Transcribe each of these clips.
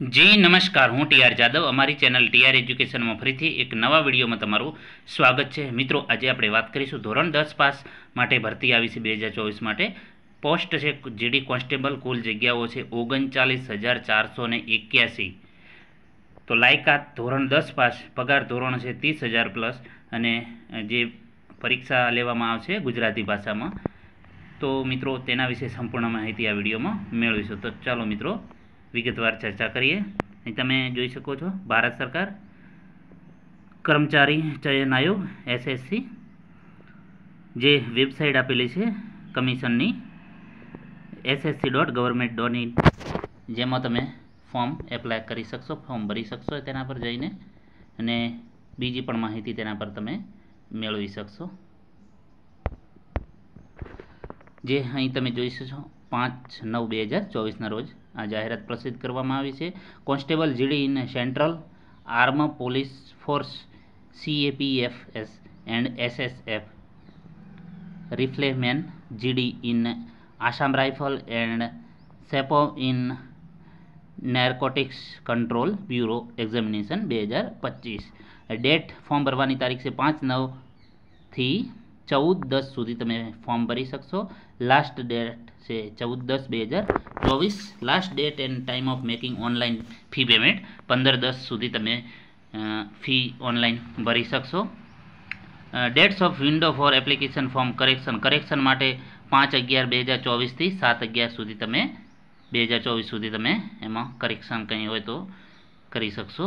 જી નમસ્કાર હું ટીઆર જાદવ અમારી ચેનલ ટીઆર એજ્યુકેશનમાં ફરીથી એક નવા વિડીયોમાં તમારું સ્વાગત છે મિત્રો આજે આપણે વાત કરીશું ધોરણ દસ પાસ માટે ભરતી આવી છે બે હજાર ચોવીસ માટે પોસ્ટ છે જીડી કોન્સ્ટેબલ કુલ જગ્યાઓ છે ઓગણચાલીસ હજાર ચારસો ને એક્યાસી તો લાયકાત ધોરણ દસ પાસ પગાર ધોરણ છે ત્રીસ હજાર પ્લસ અને જે પરીક્ષા લેવામાં આવશે ગુજરાતી ભાષામાં તો મિત્રો તેના વિશે સંપૂર્ણ માહિતી આ વિડીયોમાં મેળવીશું તો ચાલો મિત્રો વિગતવાર ચર્ચા કરીએ અહીં તમે જોઈ શકો છો ભારત સરકાર કર્મચારી ચયન આયોગ એસએસસી જે વેબસાઇટ આપેલી છે કમિશનની SSC dot government dot in જેમાં તમે ફોર્મ એપ્લાય કરી શકશો ફોર્મ ભરી શકશો તેના પર જઈને અને બીજી પણ માહિતી તેના પર તમે મેળવી શકશો જે અહીં તમે જોઈ શકશો પાંચ નવ બે હજાર ચોવીસના રોજ આ જાહેરાત પ્રસિદ્ધ કરવામાં આવી છે constable GD in central arm police force S and SSF rifleman GD in Assam rifle and sepoy in narcotics control bureau examination બે હજાર પચીસ ડેટ ફોર્મ ભરવાની તારીખ છે પાંચ નવથી ચૌદ દસ સુધી તમે ફોર્મ ભરી શકશો લાસ્ટ ડેટ છે ચૌદ દસ બે હજાર ચોવીસ last date and time of making online fee payment પંદર દસ સુધી તમે ફી ઓનલાઈન ભરી શકશો dates of window for application form correction correction માટે પાંચ અગિયાર બે હજાર ચોવીસથી સાત અગિયાર સુધી તમે બે હજાર ચોવીસ સુધી તમે એમાં કરેક્શન કંઈ હોય તો કરી શકશો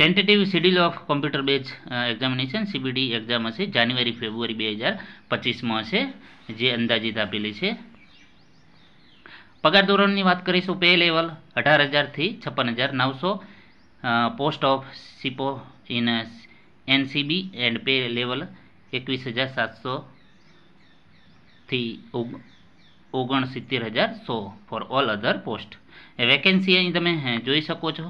tentative schedule of computer base examination CBD exam હશે જાન્યુઆરી ફેબ્રુઆરી બે હજાર પચીસમાં હશે જે અંદાજિત આપેલી છે પગાર ધોરણની વાત કરીશું પે લેવલ અઢાર હજારથી છપ્પન હજાર નવસો post of sepoy in NCB and pay level એકવીસ હજાર સાતસોથી સિત્તેર હજાર સો for all other post vacancy અહીં તમે જોઈ શકો છો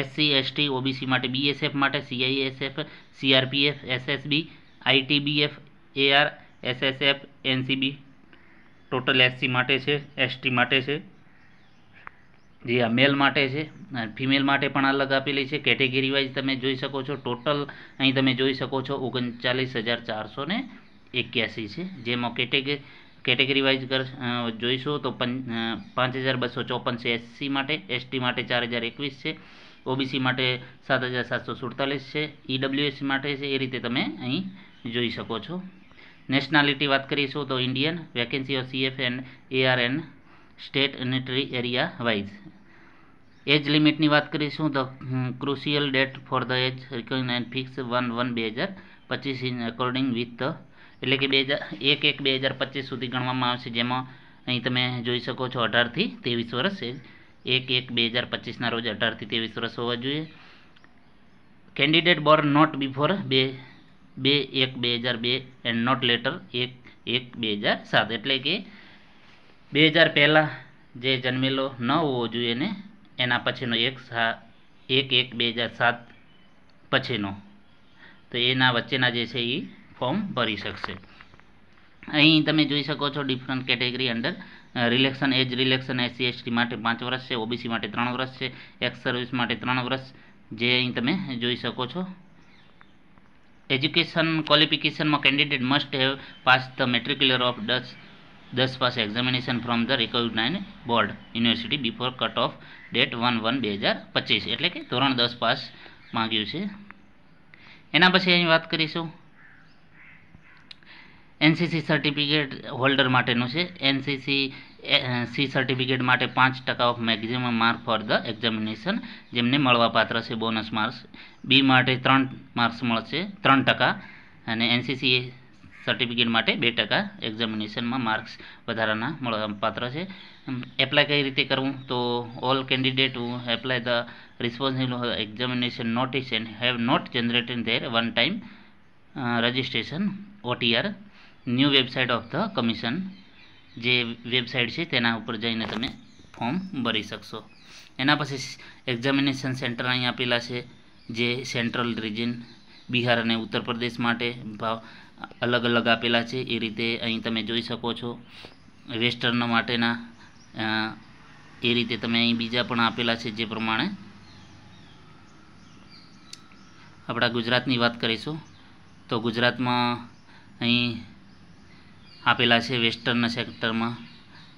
એસસી એસટી ઓબીસી માટે બીએસએફ માટે CISF CRPF SSB ITBF AR SSF NCB total SC માટે છે એસટી માટે છે જે આ મેલ માટે છે ફિમેલ માટે પણ અલગ આપેલી છે કેટેગરી વાઇઝ તમે જોઈ શકો છો ટોટલ અહીં તમે જોઈ શકો છો ઓગણચાલીસ હજાર ચારસો ને એક્યાસી છે જેમાં કેટેગરી કેટેગરી વાઇઝ કર જોઈશું તો પંચ પાંચ હજાર બસો ચોપન છે એસસી માટે એસટી માટે ચાર હજાર એકવીસ છે ઓબીસી માટે સાત હજાર સાતસો સુડતાલીસ છે ઈડબ્લ્યુએસ e માટે છે એ રીતે તમે અહીં જોઈ શકો છો નેશનાલિટી વાત કરીશું તો Indian vacancy of CF and AR in state નેટરી એરિયા વાઇઝ એજ લિમિટની વાત કરીશું તો crucial date for the age recognise fix one one બે હજાર પચીસ ઇન અકોર્ડિંગ વિથ ધ એટલે કે બે હજાર એક એક બે હજાર પચીસ સુધી ગણવામાં આવશે જેમાં અહીં તમે જોઈ શકો છો અઢારથી ત્રેવીસ વર્ષ એક એક બે હજાર પચીસના રોજ અઢારથી ત્રેવીસ વર્ષ હોવા જોઈએ કેન્ડિડેટ બોર નોટ બિફોર બે બે એક બે હજાર બે એન્ડ નોટ લેટર એક એક બે હજાર સાત એટલે કે બે હજાર પહેલાં જે જન્મેલો ન હોવો જોઈએ ને એના પછીનો એક સા એક એક બે હજાર સાત પછીનો તો એના વચ્ચેના જે છે એ ફોર્મ ભરી શકશે અહીં તમે જોઈ શકો છો different category under relaxation age relaxation SC ST માટે પાંચ વર્ષ છે ઓબીસી માટે ત્રણ વર્ષ છે એક્સ સર્વિસ માટે ત્રણ વર્ષ જે અહીં તમે જોઈ શકો છો એજ્યુકેશન ક્વોલિફિકેશનમાં candidate must have pass the matriculation of દસ દસ pass examination from the recognised board university before cut off date one one બે હજાર પચીસ એટલે કે ધોરણ દસ પાસ માંગ્યું છે એના પછી અહીં વાત કરીશું એનસીસી સર્ટિફિકેટ હોલ્ડર માટેનું છે એનસીસી સી સર્ટિફિકેટ માટે પાંચ ટકા of maximum mark for the examination જેમને મળવાપાત્ર છે બોનસ માર્ક્સ બી માટે ત્રણ માર્ક્સ મળશે ત્રણ ટકા અને એનસીસી સર્ટિફિકેટ માટે બે ટકા એક્ઝામિનેશનમાં માર્ક્સ વધારાના મળવાપાત્ર છે એપ્લાય કઈ રીતે કરવું તો all candidate who apply the responsible examination notice and have not generated there one time registration OTR new website of the commission જે વેબસાઇટ છે તેના ઉપર જઈને તમે ફોર્મ ભરી શકશો એના પછી એક્ઝામિનેશન સેન્ટર અહીં આપેલા છે જે સેન્ટ્રલ રિજન બિહાર અને ઉત્તર પ્રદેશ માટે ભાવ અલગ અલગ આપેલા છે એ રીતે અહીં તમે જોઈ શકો છો વેસ્ટર્ન માટેના એ રીતે તમે અહીં બીજા પણ આપેલા છે જે પ્રમાણે આપણા ગુજરાતની વાત કરીશું તો ગુજરાતમાં અહીં આપેલા છે વેસ્ટર્ન સેક્ટરમાં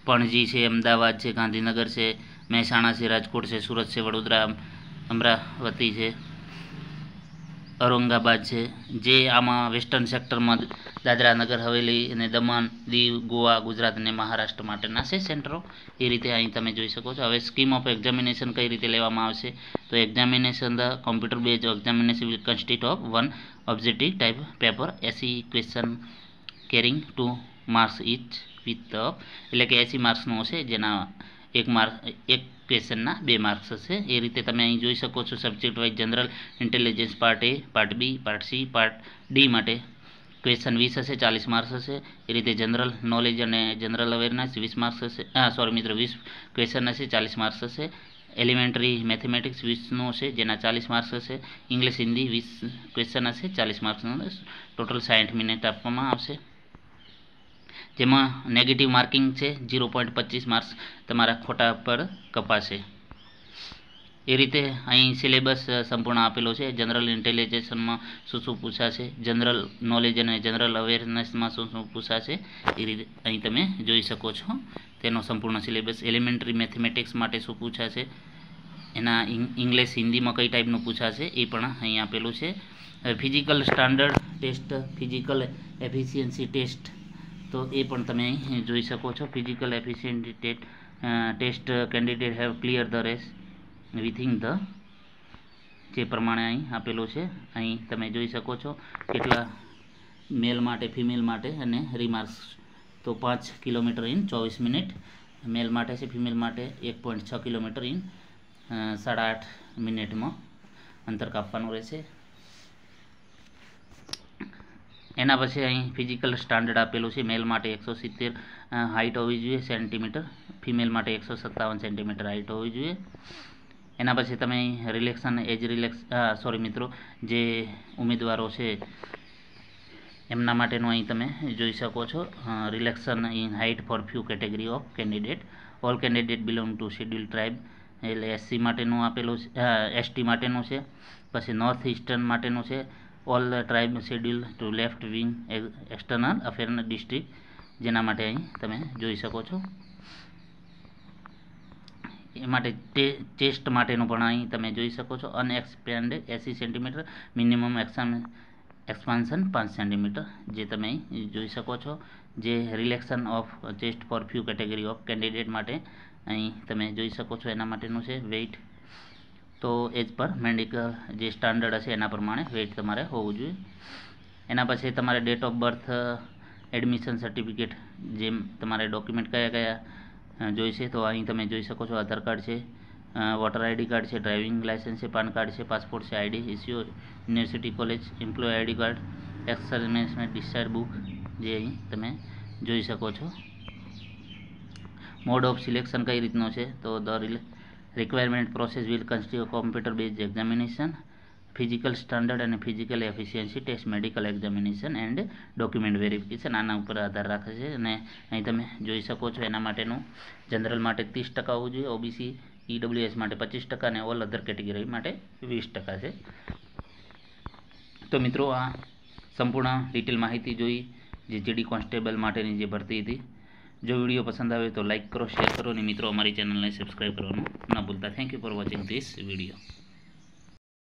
પણજી છે અમદાવાદ છે ગાંધીનગર છે મહેસાણા છે રાજકોટ છે સુરત છે વડોદરા અમરાવતી છે ઔરંગાબાદ છે જે આમાં વેસ્ટર્ન સેક્ટરમાં દાદરા નગર હવેલી અને દમણ દીવ ગોવા ગુજરાત અને મહારાષ્ટ્ર માટેના છે સેન્ટરો એ રીતે અહીં તમે જોઈ શકો છો હવે સ્કીમ ઓફ એક્ઝામિનેશન કઈ રીતે લેવામાં આવશે તો examination the computer base examination will consist of one objective type paper એસી question carrying two marks each with એટલે કે એસી માર્ક્સનું હશે જેના એક માર્ક એક ક્વેશ્ચનના બે માર્ક્સ હશે એ રીતે તમે અહીં જોઈ શકો છો subject wise general intelligence part A part B part C part D માટે ક્વેશ્ચન વીસ હશે ચાલીસ માર્ક્સ હશે એ રીતે જનરલ નોલેજ અને જનરલ અવેરનેસ વીસ માર્ક્સ હશે હા સોરી મિત્રો વીસ ક્વેશ્ચન હશે ચાલીસ માર્ક્સ હશે એલિમેન્ટરી મેથેમેટિક્સ વીસનું હશે જેના ચાલીસ માર્ક્સ હશે ઇંગ્લિશ હિન્દી વીસ ક્વેશ્ચન હશે ચાલીસ માર્ક્સનું ટોટલ સાઠ મિનિટ આપવામાં આવશે જેમાં નેગેટિવ માર્કિંગ છે ઝીરો પોઈન્ટ પચીસ માર્ક્સ તમારા ખોટા પર કપાશે એ રીતે અહીં સિલેબસ સંપૂર્ણ આપેલો છે જનરલ ઇન્ટેલિજન્સમાં શું શું પૂછાશે જનરલ નોલેજ અને જનરલ અવેરનેસમાં શું શું પૂછાશે એ રીતે અહીં તમે જોઈ શકો છો તેનો સંપૂર્ણ સિલેબસ એલિમેન્ટરી મેથેમેટિક્સ માટે શું પૂછાશે એના ઇંગ્લિશ હિન્દીમાં કઈ ટાઈપનું પૂછાશે એ પણ અહીં આપેલું છે physical standard test physical efficiency test તો એ પણ તમે જોઈ શકો છો physical efficiency test candidate have clear the race within the જે પ્રમાણે અહીં આપેલું છે અહીં તમે જોઈ શકો છો કેટલા મેલ માટે ફિમેલ માટે અને રિમાર્ક્સ તો પાંચ કિલોમીટર ઇન ચોવીસ મિનિટ મેલ માટે છે ફિમેલ માટે એક પોઈન્ટ છ કિલોમીટર ઇન સાડા આઠ મિનિટમાં અંતર કાપવાનું રહેશે એના પછી અહીં ફિઝિકલ સ્ટાન્ડર્ડ આપેલું છે મેલ માટે એકસો સિત્તેર હાઇટ હોવી જોઈએ સેન્ટીમીટર ફિમેલ માટે એકસો સત્તાવન સેન્ટીમીટર હાઇટ હોવી જોઈએ એના પછી તમે રિલેક્શન એજ રિલેક્સ સોરી મિત્રો જે ઉમેદવારો છે એમના માટેનું અહીં તમે જોઈ શકો છો relaxation in height for few category of candidate all candidate belong to schedule tribe એટલે એસસી માટેનું આપેલું છે એસટી માટેનું છે પછી નોર્થ ઇસ્ટર્ન માટેનું છે all the tribe schedule to left wing external અફેરને ડિસ્ટ્રિક્ટ જેના માટે અહીં તમે જોઈ શકો છો એ માટે ચેસ્ટ માટેનું પણ અહીં તમે જોઈ શકો છો અનએક્સપેન્ડ એસી સેન્ટીમીટર મિનિમમ એક્સામ એક્સપાન્શન પાંચ સેન્ટીમીટર જે તમે જોઈ શકો છો જે relaxation of chest for few category of candidate માટે અહીં તમે જોઈ શકો છો એના માટેનું છે વેઇટ તો એજ પર મેડિકલ જે સ્ટાન્ડર્ડ હશે એના પ્રમાણે વેઇટ તમારે હોવું જોઈએ એના પછી તમારે date of birth admission certificate જેમ તમારે ડોક્યુમેન્ટ કયા કયા જોઈશે તો અહીં તમે જોઈ શકો છો આધાર કાર્ડ છે વોટર આઈડી કાર્ડ છે ડ્રાઇવિંગ લાઇસન્સ છે પાન કાર્ડ છે પાસપોર્ટ છે ID issue university college employ ID card એક્સરમેન્સમેન્ટ ડિસ્ચાર્જ બુક જે અહીં તમે જોઈ શકો છો મોડ ઓફ સિલેક્શન કઈ રીતનો છે તો the requirement process will consist of computer based examination physical standard and physical efficiency test medical examination and document verification આના ઉપર આધાર રાખે છે અને અહીં તમે જોઈ શકો છો એના માટેનું જનરલ માટે ત્રીસ ટકા હોવું જોઈએ ઓબીસી ઈડબ્લ્યુએસ માટે પચીસ ટકા અને ઓલ અધર કેટેગરી માટે વીસ ટકા છે તો મિત્રો આ સંપૂર્ણ ડિટેલ માહિતી જોઈ જે જીડી કોન્સ્ટેબલ માટેની જે ભરતી હતી જો વિડીયો પસંદ આવે તો લાઇક કરો શેર કરો અને મિત્રો અમારી ચેનલને સબસ્ક્રાઈબ કરવાનું ના ભૂલતા thank you for watching this video